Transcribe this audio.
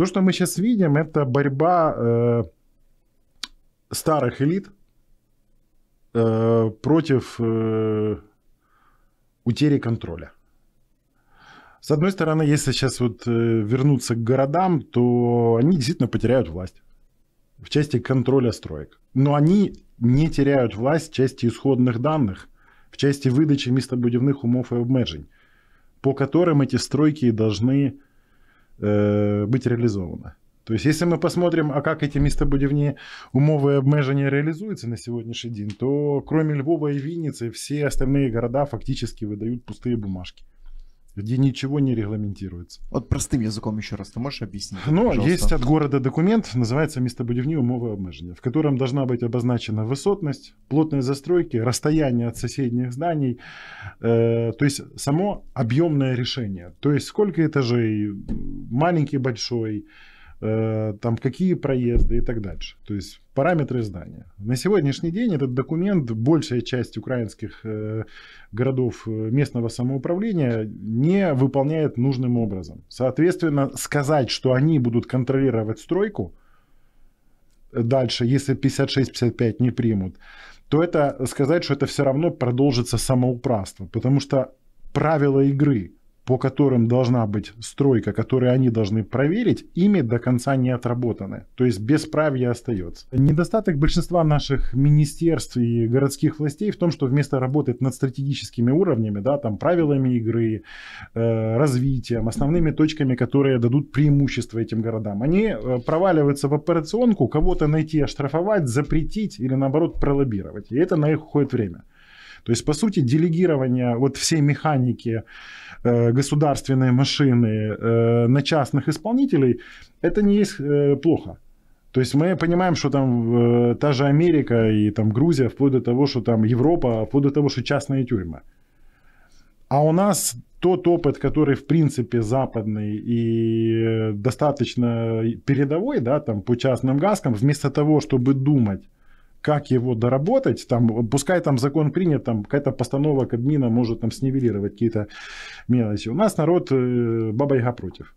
То, что мы сейчас видим, это борьба э, старых элит э, против э, утери контроля. С одной стороны, если сейчас вот э, вернуться к городам, то они действительно потеряют власть в части контроля строек. Но они не теряют власть в части исходных данных, в части выдачи местобудивных умов и обмежень, по которым эти стройки должны Э, быть бути То есть, если мы посмотрим, а як ці містобудівні умови обмеження реалізуються на сьогоднішній день, то крім Львова і Вінниці, всі остальные города фактично видають пустые бумажки. где ничего не регламентируется. Вот простым языком еще раз ты можешь объяснить? Ну, пожалуйста? есть от города документ, называется «Местобудевни умовы обмежения», в котором должна быть обозначена высотность, плотность застройки, расстояние от соседних зданий, э, то есть само объемное решение, то есть сколько этажей, маленький, большой, э, там какие проезды и так дальше. То есть параметры здания. На сегодняшний день этот документ большая часть украинских э, городов э, местного самоуправления не выполняет нужным образом. Соответственно, сказать, что они будут контролировать стройку дальше, если 56-55 не примут, то это сказать, что это все равно продолжится самоуправство, потому что правила игры – по которым должна быть стройка, которые они должны проверить, ими до конца не отработаны. То есть бесправье остается. Недостаток большинства наших министерств и городских властей в том, что вместо работы над стратегическими уровнями, да, там правилами игры, э, развитием, основными точками, которые дадут преимущество этим городам, они э, проваливаются в операционку, кого-то найти, оштрафовать, запретить или наоборот пролоббировать. И это на их уходит время. То есть, по сути, делегирование вот всей механики э, государственной машины э, на частных исполнителей, это не есть э, плохо. То есть мы понимаем, что там э, та же Америка и там Грузия, вплоть до того, что там Европа, вплоть до того, что частные тюрьмы. А у нас тот опыт, который в принципе западный и достаточно передовой, да, там по частным газкам, вместо того, чтобы думать как его доработать, там, пускай там закон принят, там какая-то постанова Кабмина может там снивелировать какие-то мелочи. У нас народ э, баба-яга против.